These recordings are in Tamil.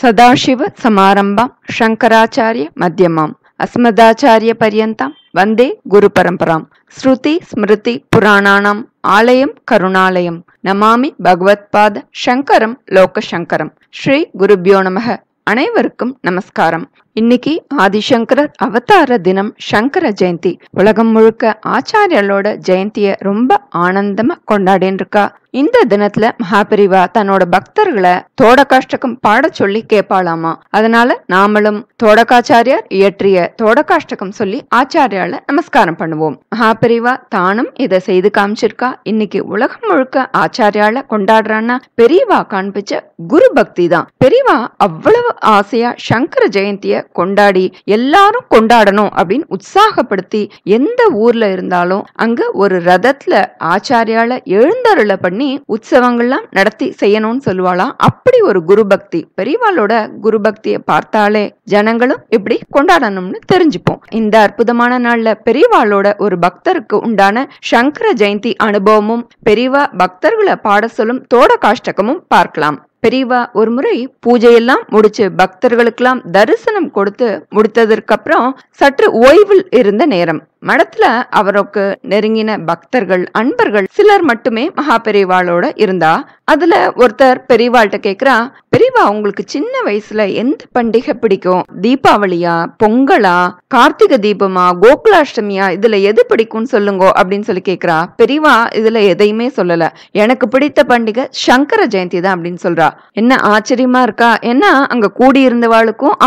ಸದಾಶಿವ ಸಮಾರಂಭಾಂ ಶಂಕರಾಚಾರ್ಯ ಮಧ್ಯಮಾಂ ಅಸ್ಮದಾಚಾರ್ಯ ಪರ್ಯಂತಾಂ ವಂದೇ ಗುರುಪರಂಪರಾಂ ಶ್ರುತಿ ಸ್ಮೃತಿ ಪುರಾಣಾಂ ಆಲಯಂ ಕರುಣಾಲಯಂ நமாமி பகவத்பாத சங்கரம் லோகசங்கரம் ஸ்ரீ குருபியோ நமக அனைவருக்கும் நமஸ்காரம் இன்னைக்கு ஆதிசங்கரர் அவதார தினம் சங்கர ஜெயந்தி உலகம் முழுக்க ஆச்சாரியர்களோட ஜெயந்திய ரொம்ப ஆனந்தமா கொண்டாடின் இருக்கா இந்த தினத்துல மகாபிரிவா தன்னோட பக்தர்களை தோடகாஷ்டகம் பாட சொல்லி கேட்பாளாமா அதனால நாமளும் தோடகாச்சாரியார் இயற்றிய தோடகாஷ்டகம் சொல்லி ஆச்சாரியால நமஸ்காரம் பண்ணுவோம் மகாபிரிவா தானும் இதை செய்து காமிச்சிருக்கா இன்னைக்கு உலகம் முழுக்க ஆச்சாரியால கொண்டாடுறான்னா பெரியவா காண்பிச்ச குரு பக்தி தான் பெரியவா அவ்வளவு ஆசையா சங்கர ஜெயந்திய கொண்டாடி எல்லாரும் கொண்டாடணும் அப்படின்னு உற்சாகப்படுத்தி எந்த ஊர்ல இருந்தாலும் அங்க ஒரு ரதத்துல ஆச்சாரியால எழுந்தருளை பண்ணி உற்சவங்கள்லாம் நடத்தி செய்யணும்னு சொல்லுவாளாம் அப்படி ஒரு குரு பக்தி பெரியவாளோட குரு பக்தியை பார்த்தாலே ஜனங்களும் இப்படி கொண்டாடணும்னு தெரிஞ்சுப்போம் இந்த அற்புதமான நாள்ல பெரியவாளோட ஒரு பக்தருக்கு உண்டான சங்கர ஜெயந்தி அனுபவமும் பெரியவா பக்தர்களை பாட சொல்லும் தோட காஷ்டகமும் பார்க்கலாம் பெரியவா ஒரு முறை பூஜையெல்லாம் முடிச்சு பக்தர்களுக்கெல்லாம் தரிசனம் கொடுத்து முடித்ததற்கப்புறம் சற்று ஓய்வில் இருந்த நேரம் மடத்துல அவருக்கு நெருங்கின பக்தர்கள் அன்பர்கள் சிலர் மட்டுமே மகா பெரியவாளோட இருந்தா அதுல ஒருத்தர் பெரியவாள்கிட்ட கேக்குறா பெரியவா உங்களுக்கு சின்ன வயசுல எந்த பண்டிகை பிடிக்கும் தீபாவளியா பொங்கலா கார்த்திகை தீபமா கோகுலாஷ்டமியா இதுல எது பிடிக்கும்னு சொல்லுங்க அப்படின்னு சொல்லி கேக்குறா பெரியவா இதுல எதையுமே சொல்லல எனக்கு பிடித்த பண்டிகை சங்கர ஜெயந்தி தான் அப்படின்னு சொல்றா என்ன ஆச்சரியமா இருக்கா ஏன்னா அங்க கூடி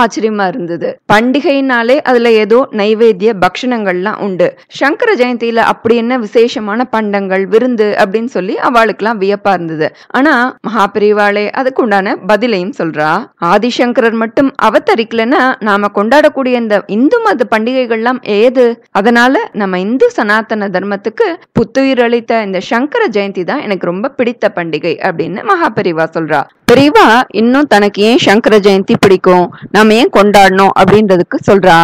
ஆச்சரியமா இருந்தது பண்டிகைனாலே அதுல ஏதோ நைவேத்திய பக்ஷணங்கள்லாம் உண்டு சங்கர ஜெயந்தியில அப்படி என்ன விசேஷமான பண்டங்கள் விருந்து அப்படின்னு சொல்லி அவளுக்கெல்லாம் வியப்பா இருந்தது ஆனா மகாபிரிவாளே அதுக்கு உண்டான பதிலையும் சொல்றா ஆதிசங்கரர் மட்டும் அவத்தரிக்கலன்னா நாம கொண்டாடக்கூடிய இந்த இந்து மத பண்டிகைகள்லாம் ஏது அதனால நம்ம இந்து சனாதன தர்மத்துக்கு புத்துயிர் அளித்த இந்த சங்கர ஜெயந்தி தான் எனக்கு ரொம்ப பிடித்த பண்டிகை அப்படின்னு மகாபிரிவா சொல்றா பிரிவா இன்னும் தனக்கு ஏன் சங்கர ஜெயந்தி பிடிக்கும் நாம ஏன் கொண்டாடணும் அப்படின்றதுக்கு சொல்றா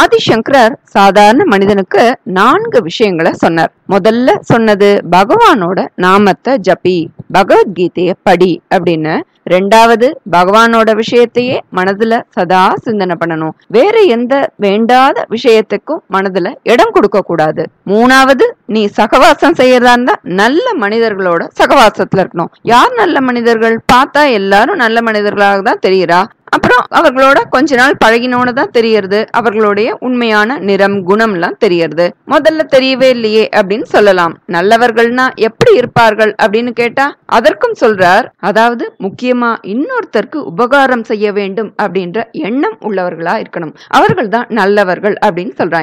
ஆதிசங்கரர் சாதாரண மனிதனுக்கு நான்கு விஷயங்களை சொன்னார் முதல்ல சொன்னது பகவானோட நாமத்தை ஜபி பகவத்கீதைய படி அப்படின்னு ரெண்டாவது பகவானோட விஷயத்தையே மனதுல சதா சிந்தனை பண்ணணும் வேற எந்த வேண்டாத விஷயத்துக்கும் மனதுல இடம் கொடுக்க கூடாது மூணாவது நீ சகவாசம் செய்யறதா இருந்தா நல்ல மனிதர்களோட சகவாசத்துல இருக்கணும் யார் நல்ல மனிதர்கள் பார்த்தா எல்லாரும் நல்ல மனிதர்களாக தான் தெரியுறா அப்புறம் அவர்களோட கொஞ்ச நாள் பழகினோன்னு தான் தெரியறது அவர்களுடைய உண்மையான நிறம் குணம்லாம் தெரியறது முதல்ல தெரியவே இல்லையே அப்படின்னு சொல்லலாம் நல்லவர்கள்னா எப்படி இருப்பார்கள் அப்படின்னு கேட்டா அதற்கும் சொல்றார் அதாவது முக்கியமா இன்னொருத்தருக்கு உபகாரம் செய்ய வேண்டும் அப்படின்ற எண்ணம் உள்ளவர்களா இருக்கணும் அவர்கள் தான் நல்லவர்கள் அப்படின்னு சொல்றாங்க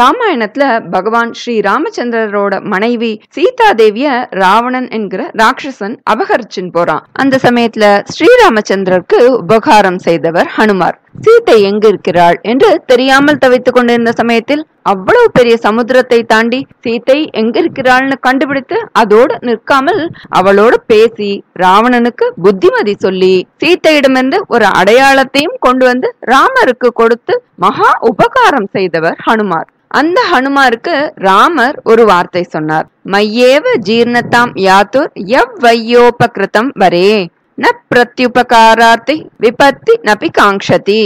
ராமாயணத்துல பகவான் ஸ்ரீ ராமச்சந்திரரோட மனைவி சீதா தேவிய ராவணன் என்கிற ராட்சசன் அபகரிச்சுன்னு போறான் அந்த சமயத்துல ஸ்ரீராமச்சந்திரருக்கு உபகாரம் செய்தவர் ஹனுமார் சீதை எங்கு இருக்கிறாள் என்று தெரியாமல் தவித்துக் கொண்டிருந்த சமயத்தில் அவ்வளவு பெரிய சமுத்திரத்தை தாண்டி சீத்தை எங்கிருக்கிறாள்னு கண்டுபிடித்து அதோடு நிற்காமல் அவளோடு பேசி ராவணனுக்கு புத்திமதி சொல்லி சீத்தையிடமிருந்து ஒரு அடையாளத்தையும் கொண்டு வந்து ராமருக்கு கொடுத்து மகா உபகாரம் செய்தவர் ஹனுமார் அந்த ஹனுமாருக்கு ராமர் ஒரு வார்த்தை சொன்னார் மையேவ ஜீர்ணத்தாம் யாத்தூர் எவ்வையோபகிருத்தம் வரே ந பிரத்யுபகாரார்த்தி விபத்தி நபி காங்ஷதி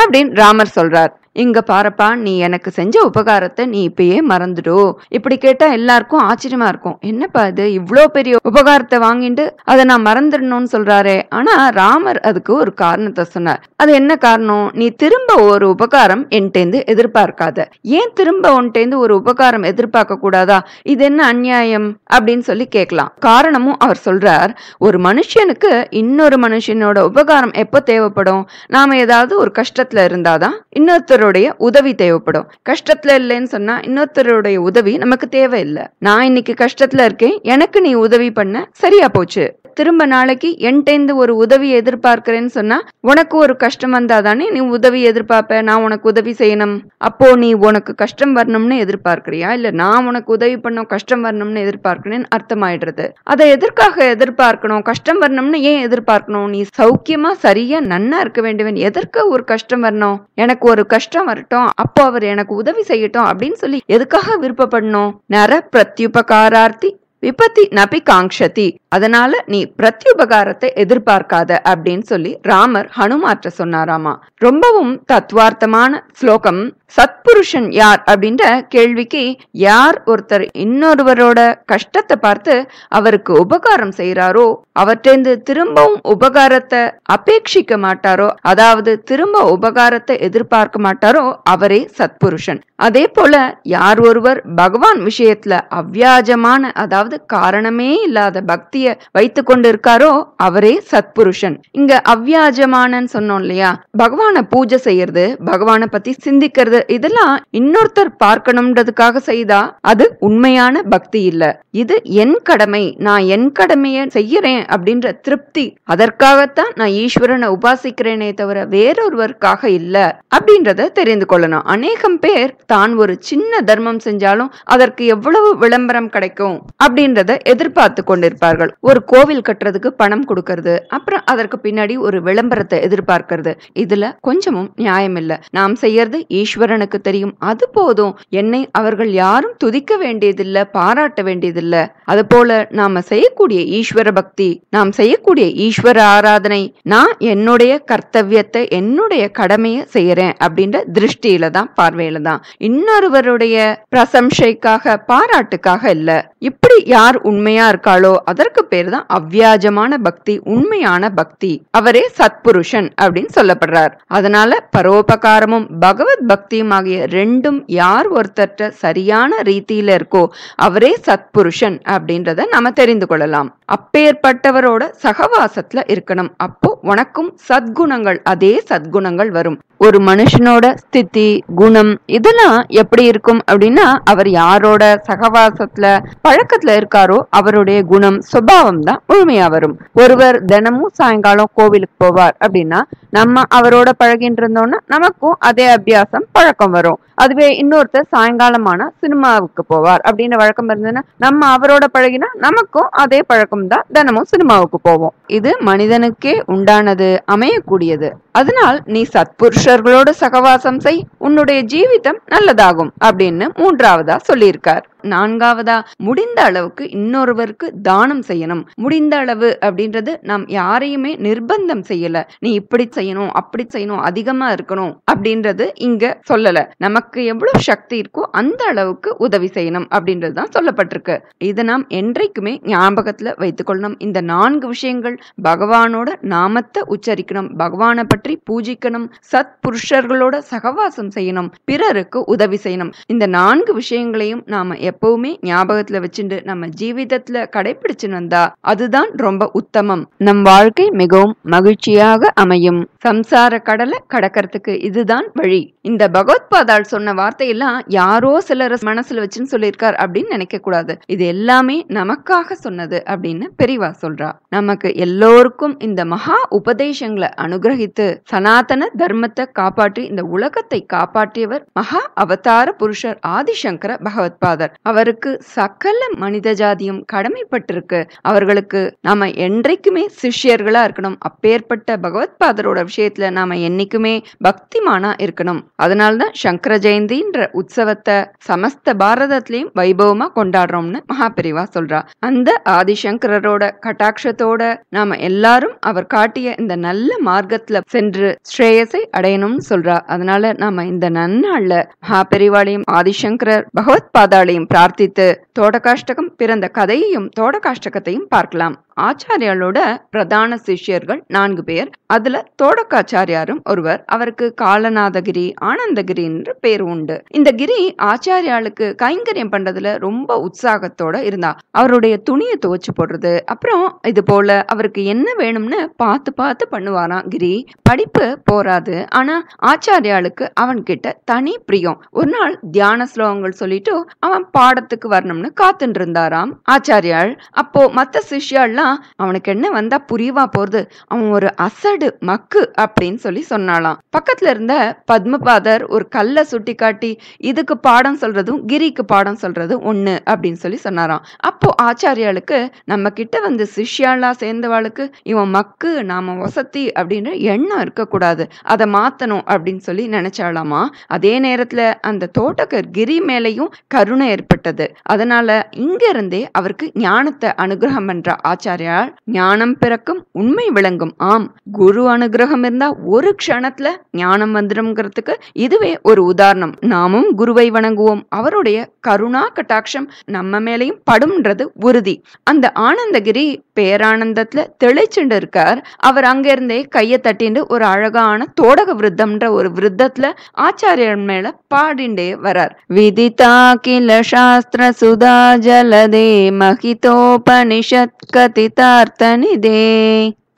அப்படின்னு ராமர் சொல்றார் இங்க பாருப்பா நீ எனக்கு செஞ்ச உபகாரத்தை நீ இப்பயே மறந்துடும் இப்படி கேட்டா எல்லாருக்கும் ஆச்சரியமா இருக்கும் என்னப்பா இது இவ்வளோ பெரிய உபகாரத்தை வாங்கிட்டு அதை நான் மறந்துடணும்னு சொல்றாரே ஆனா ராமர் அதுக்கு ஒரு காரணத்தை சொன்னார் அது என்ன காரணம் நீ திரும்ப ஒரு உபகாரம் என்கிட்டேந்து எதிர்பார்க்காத ஏன் திரும்ப உன்கிட்டேந்து ஒரு உபகாரம் எதிர்பார்க்க கூடாதா இது என்ன அநியாயம் அப்படின்னு சொல்லி கேட்கலாம் காரணமும் அவர் சொல்றார் ஒரு மனுஷனுக்கு இன்னொரு மனுஷனோட உபகாரம் எப்போ தேவைப்படும் நாம ஏதாவது ஒரு கஷ்டத்துல இருந்தாதான் இன்னொருத்தர் இன்னொருத்தருடைய உதவி தேவைப்படும் கஷ்டத்துல இல்லைன்னு சொன்னா இன்னொருத்தருடைய உதவி நமக்கு தேவையில்லை நான் இன்னைக்கு கஷ்டத்துல இருக்கேன் எனக்கு நீ உதவி பண்ண சரியா போச்சு திரும்ப நாளைக்கு என்கிட்ட ஒரு உதவி எதிர்பார்க்கிறேன்னு சொன்னா உனக்கு ஒரு கஷ்டம் வந்தா தானே நீ உதவி எதிர்பார்ப்ப நான் உனக்கு உதவி செய்யணும் அப்போ நீ உனக்கு கஷ்டம் வரணும்னு எதிர்பார்க்கிறியா இல்ல நான் உனக்கு உதவி பண்ணும் கஷ்டம் வரணும்னு எதிர்பார்க்கணும்னு அர்த்தமாயிடுறது அதை எதற்காக எதிர்பார்க்கணும் கஷ்டம் வரணும்னு ஏன் எதிர்பார்க்கணும் நீ சௌக்கியமா சரியா நன்னா இருக்க வேண்டியவன் எதற்கு ஒரு கஷ்டம் வரணும் எனக்கு ஒரு கஷ்டம் வரட்டும் அப்போ அவர் எனக்கு உதவி செய்யட்டும் அப்படின்னு சொல்லி எதுக்காக விருப்பப்படணும் நர பிரத்யுபகாரார்த்தி விபத்தி நபி காங்ஷதி அதனால நீ பிரத்யுபகாரத்தை எதிர்பார்க்காத அப்படின்னு சொல்லி ராமர் ஹனுமாற்ற சொன்னாராமா ரொம்பவும் தத்வார்த்தமான ஸ்லோகம் சத்புருஷன் யார் அப்படின்ற கேள்விக்கு யார் ஒருத்தர் இன்னொருவரோட கஷ்டத்தை பார்த்து அவருக்கு உபகாரம் செய்யறாரோ அவற்றேந்து திரும்பவும் உபகாரத்தை அபேட்சிக்க மாட்டாரோ அதாவது திரும்ப உபகாரத்தை எதிர்பார்க்க மாட்டாரோ அவரே சத்புருஷன் அதே போல யார் ஒருவர் பகவான் விஷயத்துல அவ்வியாஜமான அதாவது காரணமே இல்லாத பக்திய வைத்து கொண்டு இருக்காரோ அவரே சத்புருஷன் இங்க அவ்வியாஜமானன்னு சொன்னோம் இல்லையா பகவான பூஜை செய்யறது பகவான பத்தி சிந்திக்கிறது பண்றது இதெல்லாம் இன்னொருத்தர் பார்க்கணும்ன்றதுக்காக செய்தா அது உண்மையான பக்தி இல்ல இது என் கடமை நான் என் கடமைய செய்யறேன் அப்படின்ற திருப்தி அதற்காகத்தான் நான் ஈஸ்வரனை உபாசிக்கிறேனே தவிர வேறொருவருக்காக இல்ல அப்படின்றத தெரிந்து கொள்ளணும் அநேகம் பேர் தான் ஒரு சின்ன தர்மம் செஞ்சாலும் அதற்கு எவ்வளவு விளம்பரம் கிடைக்கும் அப்படின்றத எதிர்பார்த்து கொண்டிருப்பார்கள் ஒரு கோவில் கட்டுறதுக்கு பணம் கொடுக்கறது அப்புறம் அதற்கு பின்னாடி ஒரு விளம்பரத்தை எதிர்பார்க்கிறது இதுல கொஞ்சமும் நியாயம் இல்லை நாம் செய்யறது ஈஸ்வர ஈஸ்வரனுக்கு தெரியும் அது போதும் என்னை அவர்கள் யாரும் துதிக்க வேண்டியதில்லை பாராட்ட வேண்டியதில்லை அதுபோல நாம செய்யக்கூடிய ஈஸ்வர பக்தி நாம் செய்யக்கூடிய ஈஸ்வர ஆராதனை நான் என்னுடைய கர்த்தவியத்தை என்னுடைய கடமையை செய்யறேன் அப்படின்ற திருஷ்டியில தான் பார்வையில தான் இன்னொருவருடைய பிரசம்சைக்காக பாராட்டுக்காக இல்ல இப்படி யார் உண்மையா இருக்காளோ அதற்கு பேர் தான் அவ்வியாஜமான பக்தி உண்மையான பக்தி அவரே சத்புருஷன் அப்படின்னு சொல்லப்படுறார் அதனால பரோபகாரமும் பகவத் பக்தி சத்தியம் ஆகிய ரெண்டும் யார் ஒருத்தர்கிட்ட சரியான ரீதியில இருக்கோ அவரே சத்புருஷன் அப்படின்றத நம்ம தெரிந்து கொள்ளலாம் அப்பேற்பட்டவரோட சகவாசத்துல இருக்கணும் அப்போ உனக்கும் சத்குணங்கள் அதே சத்குணங்கள் வரும் ஒரு மனுஷனோட ஸ்திதி குணம் இதெல்லாம் எப்படி இருக்கும் அப்படின்னா அவர் யாரோட சகவாசத்துல பழக்கத்துல இருக்காரோ அவருடைய குணம் சுபாவம் தான் முழுமையா வரும் ஒருவர் தினமும் சாயங்காலம் கோவிலுக்கு போவார் அப்படின்னா நம்ம அவரோட பழகின்னு இருந்தோம்னா நமக்கும் அதே அபியாசம் பழக்கம் வரும் அதுவே இன்னொருத்தர் சாயங்காலமான சினிமாவுக்கு போவார் அப்படின்ற வழக்கம் இருந்ததுன்னா நம்ம அவரோட பழகினா நமக்கும் அதே பழக்கம் தான் தினமும் சினிமாவுக்கு போவோம் இது மனிதனுக்கே உண்டானது அமையக்கூடியது அதனால் நீ சத்புருஷர்களோடு சகவாசம் செய் உன்னுடைய ஜீவிதம் நல்லதாகும் அப்படின்னு மூன்றாவதா சொல்லியிருக்கார் நான்காவதா முடிந்த அளவுக்கு இன்னொருவருக்கு தானம் செய்யணும் முடிந்த அளவு அப்படின்றது நாம் யாரையுமே நிர்பந்தம் செய்யல நீ இப்படி செய்யணும் அப்படி செய்யணும் அதிகமா இருக்கணும் அப்படின்றது இங்க சொல்லல நமக்கு எவ்வளவு சக்தி இருக்கோ அந்த அளவுக்கு உதவி செய்யணும் அப்படின்றது தான் சொல்லப்பட்டிருக்கு இதை நாம் என்றைக்குமே ஞாபகத்துல வைத்துக்கொள்ளணும் இந்த நான்கு விஷயங்கள் பகவானோட நாமத்தை உச்சரிக்கணும் பகவானை பற்றி பூஜிக்கணும் சத் புருஷர்களோட சகவாசம் செய்யணும் பிறருக்கு உதவி செய்யணும் இந்த நான்கு விஷயங்களையும் நாம எப்பவுமே ஞாபகத்துல வச்சுட்டு நம்ம ஜீவிதத்துல கடைபிடிச்சு வந்தா அதுதான் ரொம்ப உத்தமம் நம் வாழ்க்கை மிகவும் மகிழ்ச்சியாக அமையும் சம்சார கடலை கடக்கிறதுக்கு இதுதான் வழி இந்த பகவத்பாதால் சொன்ன வார்த்தையெல்லாம் யாரோ சிலர் மனசுல வச்சுன்னு சொல்லியிருக்கார் அப்படின்னு நினைக்க கூடாது இது எல்லாமே நமக்காக சொன்னது அப்படின்னு பெரிவா சொல்றா நமக்கு எல்லோருக்கும் இந்த மகா உபதேசங்களை அனுகிரகித்து சனாதன தர்மத்தை காப்பாற்றி இந்த உலகத்தை காப்பாற்றியவர் மகா அவதார புருஷர் ஆதிசங்கர பகவத்பாதர் அவருக்கு சகல மனித ஜாதியும் கடமைப்பட்டிருக்கு அவர்களுக்கு நாம என்றைக்குமே சிஷ்யர்களா இருக்கணும் அப்பேற்பட்ட பகவத்பாதரோட விஷயத்துல நாம என்னைக்குமே பக்திமானா இருக்கணும் அதனால்தான் சங்கர ஜெயந்தின்ற உற்சவத்தை சமஸ்த பாரதத்திலையும் வைபவமா கொண்டாடுறோம்னு மகாபிரிவா சொல்றா அந்த ஆதிசங்கரோட கட்டாட்சத்தோட நாம எல்லாரும் அவர் காட்டிய இந்த நல்ல மார்க்கத்துல சென்று ஸ்ரேயஸை அடையணும்னு சொல்றா அதனால நாம இந்த நன்னாள்ல மகாபெரிவாளையும் ஆதிசங்கரர் பகவத் பாதாளையும் பிரார்த்தித்து தோடகாஷ்டகம் பிறந்த கதையையும் தோடகாஷ்டகத்தையும் பார்க்கலாம் ஆச்சாரியாலோட பிரதான சிஷ்யர்கள் நான்கு பேர் அதுல தோடக்காச்சாரியாரும் ஒருவர் அவருக்கு காலநாதகிரி ஆனந்தகிரி என்று பேர் உண்டு இந்த கிரி ஆச்சாரியாளுக்கு கைங்கரியம் பண்றதுல ரொம்ப உற்சாகத்தோட இருந்தா அவருடைய துணியை துவச்சு போடுறது அப்புறம் இது போல அவருக்கு என்ன வேணும்னு பார்த்து பார்த்து பண்ணுவாராம் கிரி படிப்பு போராது ஆனா ஆச்சாரியாளுக்கு அவன் கிட்ட தனி பிரியம் ஒரு நாள் தியான ஸ்லோகங்கள் சொல்லிட்டு அவன் பாடத்துக்கு வரணும்னு காத்துட்டு இருந்தாராம் ஆச்சாரியாள் அப்போ மத்த சிஷ்யாள்லாம் அவனுக்கு என்ன வந்தா புரியவா போறது அவன் ஒரு அசடு மக்கு அப்படின்னு சொல்லி சொன்னாலாம் பக்கத்துல இருந்த பத்மபாதர் ஒரு கல்ல சுட்டி காட்டி இதுக்கு பாடம் சொல்றதும் கிரிக்கு பாடம் சொல்றதும் ஒண்ணு அப்படின்னு சொல்லி சொன்னாராம் அப்போ ஆச்சாரியாளுக்கு நம்ம கிட்ட வந்து சிஷியாலா சேர்ந்தவாளுக்கு இவன் மக்கு நாம வசதி அப்படின்ற எண்ணம் இருக்கக்கூடாது அதை மாத்தணும் அப்படின்னு சொல்லி நினைச்சாலாமா அதே நேரத்துல அந்த தோட்டக்கர் கிரி மேலையும் கருணை ஏற்பட்டது அதனால இங்க இருந்தே அவருக்கு ஞானத்தை அனுகிரகம் பண்ற ஆச்சாரிய ஆச்சாரியால் ஞானம் பிறக்கும் உண்மை விளங்கும் ஆம் குரு அனுகிரகம் இருந்தா ஒரு க்ஷணத்துல ஞானம் வந்துடும்ங்கிறதுக்கு இதுவே ஒரு உதாரணம் நாமும் குருவை வணங்குவோம் அவருடைய கருணா கட்டாட்சம் நம்ம மேலையும் படும்ன்றது உறுதி அந்த ஆனந்தகிரி பேரானந்தத்துல தெளிச்சுண்டு இருக்கார் அவர் அங்கிருந்தே கையை தட்டிண்டு ஒரு அழகான தோடக விருத்தம்ன்ற ஒரு விருத்தத்துல ஆச்சாரியர் மேல பாடிண்டே வரார் விதிதா கில சாஸ்திர சுதா ஜலதே மகிதோபனிஷத் கதி சேதார்த்தனிதே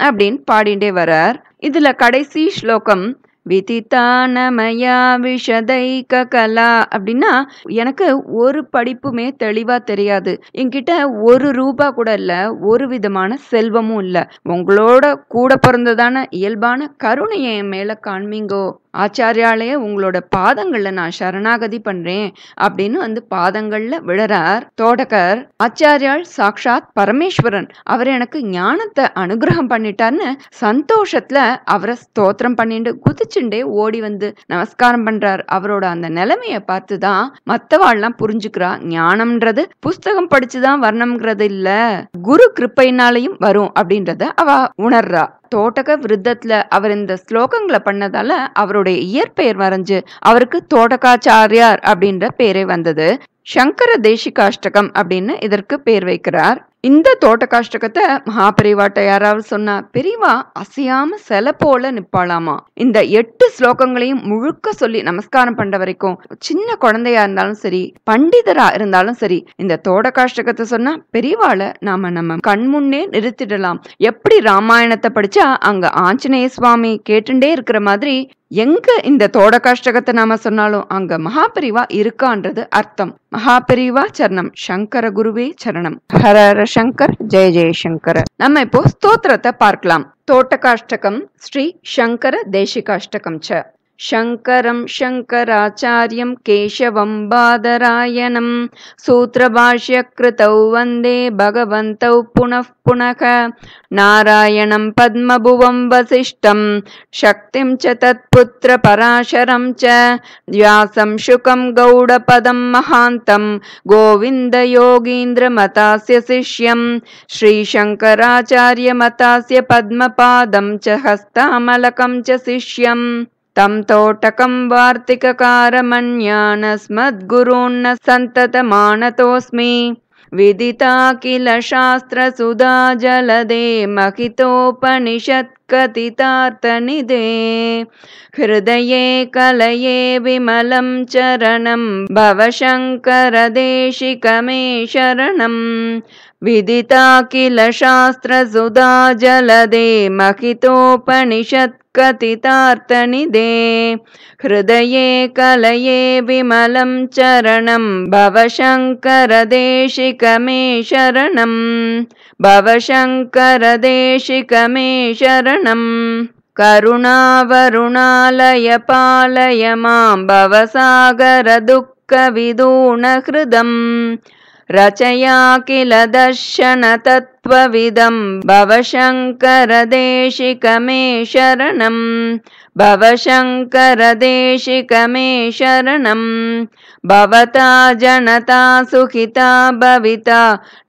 அப்படின்னு பாடிண்டே வரார் இதுல கடைசி ஸ்லோகம் விதித்தானமயா விஷதைக கலா அப்படின்னா எனக்கு ஒரு படிப்புமே தெளிவாக தெரியாது என்கிட்ட ஒரு ரூபா கூட இல்லை ஒரு விதமான செல்வமும் இல்லை உங்களோட கூட பிறந்ததான இயல்பான கருணையை என் மேலே காண்மீங்கோ ஆச்சாரியாலே உங்களோட பாதங்களில் நான் சரணாகதி பண்ணுறேன் அப்படின்னு வந்து பாதங்களில் விழறார் தோடகர் ஆச்சாரியால் சாக்ஷாத் பரமேஸ்வரன் அவர் எனக்கு ஞானத்தை அனுகிரகம் பண்ணிட்டார்னு சந்தோஷத்தில் அவரை ஸ்தோத்திரம் பண்ணிட்டு குதிச்சு சிரிச்சுண்டே ஓடி வந்து நமஸ்காரம் பண்றார் அவரோட அந்த நிலைமையை பார்த்து தான் மத்தவாள்லாம் புரிஞ்சுக்கிறா ஞானம்ன்றது புஸ்தகம் படிச்சுதான் வரணுங்கிறது இல்ல குரு கிருப்பையினாலையும் வரும் அப்படின்றத அவ உணர்றா தோட்டக விருத்தத்துல அவர் இந்த ஸ்லோகங்களை பண்ணதால அவருடைய இயற்பெயர் வரைஞ்சு அவருக்கு தோட்டகாச்சாரியார் அப்படின்ற பேரே வந்தது சங்கர தேசிகாஷ்டகம் அப்படின்னு இதற்கு பேர் வைக்கிறார் இந்த தோட்ட காஷ்டகத்தை மகாபெரிவாட்ட யாராவது சொன்னா பெரியவா அசையாம சில போல நிப்பாளாமா இந்த எட்டு ஸ்லோகங்களையும் முழுக்க சொல்லி நமஸ்காரம் பண்ற வரைக்கும் சின்ன குழந்தையா இருந்தாலும் சரி பண்டிதரா இருந்தாலும் சரி இந்த தோட காஷ்டகத்தை சொன்னா பெரியவாள நாம நம்ம கண்முன்னே நிறுத்திடலாம் எப்படி ராமாயணத்தை படிச்சா அங்க ஆஞ்சநேய சுவாமி கேட்டுண்டே இருக்கிற மாதிரி எங்க இந்த தோடகாஷ்டகத்தை நாம சொன்னாலும் அங்க மகாபெரிவா இருக்கான்றது அர்த்தம் மகாபெரிவா சரணம் சங்கர குருவே சரணம் ஹரஹர சங்கர் ஜெய ஜெயசங்கர நம்ம இப்போ ஸ்தோத்திரத்தை பார்க்கலாம் தோட்டகாஷ்டகம் ஸ்ரீ சங்கர தேசிகாஷ்டகம் ச शङ्करं शङ्कराचार्यं केशवं बादरायणं सूत्रभाष्यकृतौ वन्दे भगवन्तौ पुनः पुनः नारायणं पद्मभुवं वसिष्ठं शक्तिं च तत्पुत्रपराशरं च व्यासं शुकं गौडपदं महान्तं गोविन्दयोगीन्द्रमतास्य शिष्यं श्रीशङ्कराचार्यमतास्य पद्मपादं च हस्तामलकं च शिष्यम् तं तोटकं वार्तिककारमन्यानस्मद्गुरून्न सन्ततमानतोऽस्मि विदिता किल शास्त्रसुधा जलदे महितोपनिषत्कथितार्तनिदे हृदये कलये विमलं चरणं भव शरणम् विदिता किल शास्त्रसुधा जलदे महितोपनिषत्कथितार्तनिदे हृदये कलये विमलं चरणं भव शङ्कर देशिकमे भव भवशङ्कर देशिकमे शरणम् करुणावरुणालय पालय भवसागरदुःखविदूणहृदम् रचया किल दर्शनतत्त्वविदम् भव शङ्कर देशि शरणम् शङ्कर भवता जनता सुखिता भविता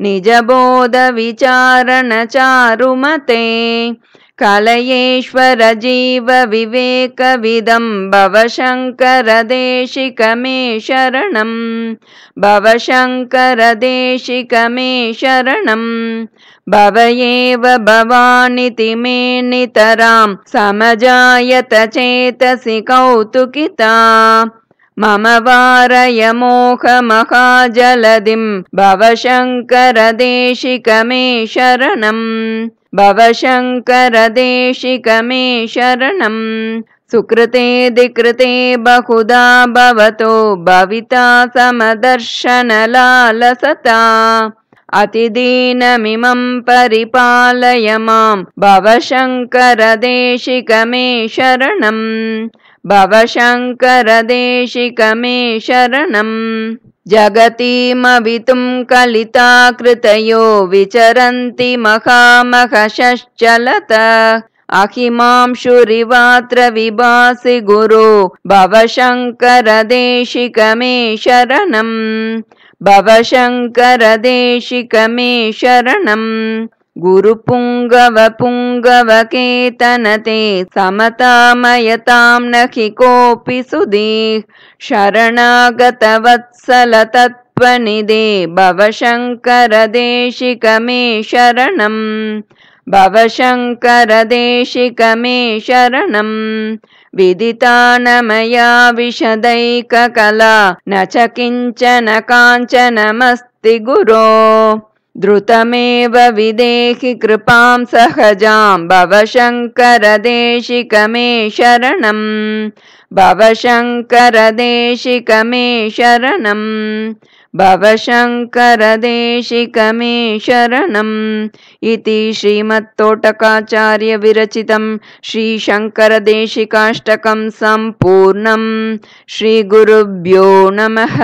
निजबोधविचारणचारुमते कलयेश्वर जीव विवेकविदम् भव भव शङ्कर देशिक मे शरणं भव एव मे नितरां समजायत चेतसि कौतुकिता मम मोहमहाजलदिं भव देशिक मे शरणम् भव शङ्कर शरणम् सुकृते दिकृते बहुधा भवतो भविता समदर्शनलालसता अतिदीनमिमम् परिपालय माम् भव शरणं शरणम् जगतीमवितुम् कलिता कृतयो विचरन्ति महामखशश्चलत अहिमांशुरिवात्र विभासि गुरो भव शङ्कर शरणम् भव शङ्करदेशिकमे शरणम् गुरुपुङ्गव ते समतामयताम् नखि कोऽपि सुदे शरणागतवत्सलतत्वनिदे भव मे शरणम् भव मे शरणम् विदिता न मया विशदैककला न च किञ्चन काञ्चनमस्ति गुरो द्रुतमेव विदेहि कृपां सहजाम् भव शरणं शरणम् भव शङ्करदेशिकमे शरणम् भव शरणम् इति श्रीमत्तोटकाचार्यविरचितं श्रीशङ्करदेशिकाष्टकं सम्पूर्णम् श्रीगुरुभ्यो नमः